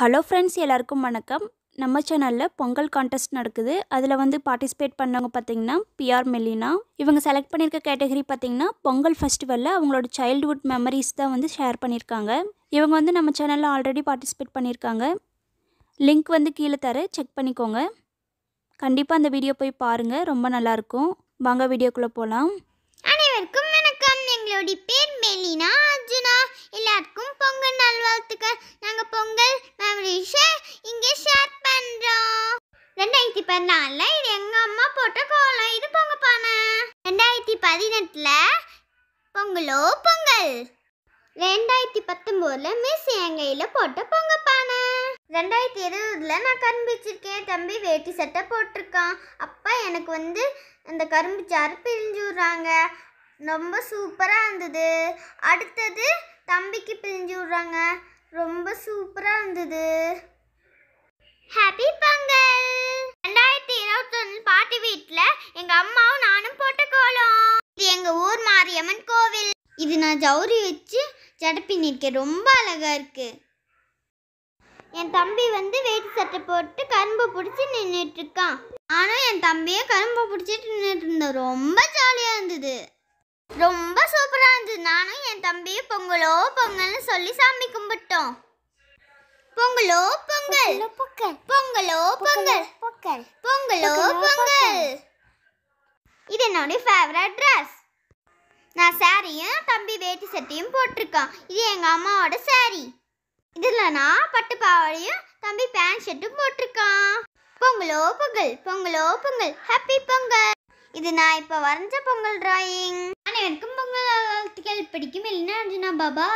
hello friends எல்லாருக்கும் வணக்கம் நம்ம சேனலில் பொங்கல் கான்டெஸ்ட் நடக்குது அதில் வந்து பார்ட்டிசிபேட் பண்ணவங்க பார்த்தீங்கன்னா பிஆர் மெல்லினா இவங்க செலக்ட் பண்ணியிருக்க கேட்டகரி பார்த்தீங்கன்னா பொங்கல் ஃபெஸ்டிவலில் அவங்களோட சைல்டுஹுட் மெமரிஸ் தான் வந்து ஷேர் பண்ணியிருக்காங்க இவங்க வந்து நம்ம சேனலில் ஆல்ரெடி பார்ட்டிசிபேட் பண்ணியிருக்காங்க லிங்க் வந்து கீழே தர செக் பண்ணிக்கோங்க கண்டிப்பாக அந்த வீடியோ போய் பாருங்கள் ரொம்ப நல்லாயிருக்கும் வாங்க வீடியோக்குள்ளே போகலாம் அனைவருக்கும் வணக்கம் எங்களுடைய பேர் மெல்லினா ரெண்டாயிரத்தி பதினாலில் இது எங்கள் அம்மா போட்ட கோலம் இது பொங்கப்பானே ரெண்டாயிரத்தி பதினெட்டில் பொங்கலோ பொங்கல் ரெண்டாயிரத்தி பத்தொம்போதில் மிஸ் என் கையில் போட்ட பொங்க ரெண்டாயிரத்தி இருபதில் நான் கரும்பு வச்சிருக்கேன் தம்பி வேட்டி சட்டை போட்டிருக்கான் அப்பா எனக்கு வந்து அந்த கரும்பு சாறு பிரிஞ்சு விட்றாங்க ரொம்ப சூப்பராக இருந்தது அடுத்தது தம்பிக்கு பிரிஞ்சு விட்றாங்க ரொம்ப சூப்பராக இருந்தது ஹாப்பி பாங்க எங்க அம்மாவும் நானும் போட்ட கோலம் இது எங்க ஊர் மாரியம்மன் கோவில் இது நான் ஜவுரி வச்சு ஜடை ரொம்ப அழகா இருக்கு என் தம்பி வந்து வேட்டி சட்டை போட்டு கரும்பு பிடிச்சி நின்றுட்டு இருக்கான் நானும் என் தம்பியை கரும்பு பிடிச்சிட்டு நின்றுட்டு இருந்தோம் ரொம்ப ஜாலியாக இருந்தது ரொம்ப சூப்பராக இருந்தது நானும் என் தம்பியும் பொங்கலோ பொங்கல்னு சொல்லி சாமி கும்பிட்டோம் பொங்கலோ பொங்கல் பொங்கலோ பொங்கல் பொங்கலோ பொங்கல் என்னோடய ஃபேவரட் ட்ரெஸ் நான் சாரியும் தம்பி வேட்டி சட்டையும் போட்டிருக்கான் இது எங்கள் அம்மாவோட சாரி இதில் நான் பட்டு பாவாடையும் தம்பி பேண்ட் ஷர்ட்டும் போட்டிருக்கான் பொங்கலோ பொங்கல் பொங்கலோ பொங்கல் ஹாப்பி பொங்கல் இது நான் இப்போ வரைஞ்ச பொங்கல் டிராயிங் அனைவருக்கும் பொங்கல் வாழ்த்துக்கள் பிடிக்கும் இல்லைன்னா அஞ்சுனா பாபா